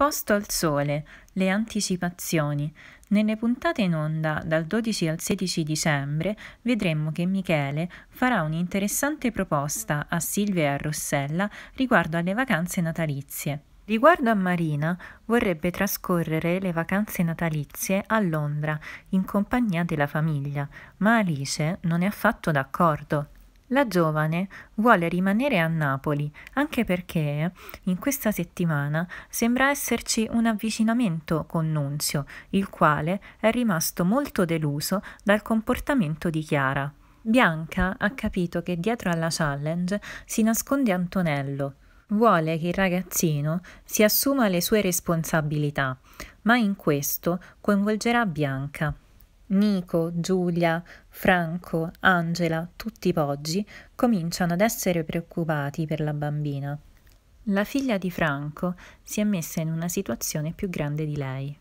Posto al sole, le anticipazioni. Nelle puntate in onda dal 12 al 16 dicembre vedremo che Michele farà un'interessante proposta a Silvia e a Rossella riguardo alle vacanze natalizie. Riguardo a Marina, vorrebbe trascorrere le vacanze natalizie a Londra in compagnia della famiglia, ma Alice non è affatto d'accordo. La giovane vuole rimanere a Napoli, anche perché in questa settimana sembra esserci un avvicinamento con Nunzio, il quale è rimasto molto deluso dal comportamento di Chiara. Bianca ha capito che dietro alla challenge si nasconde Antonello. Vuole che il ragazzino si assuma le sue responsabilità, ma in questo coinvolgerà Bianca. Nico, Giulia, Franco, Angela, tutti Poggi cominciano ad essere preoccupati per la bambina. La figlia di Franco si è messa in una situazione più grande di lei.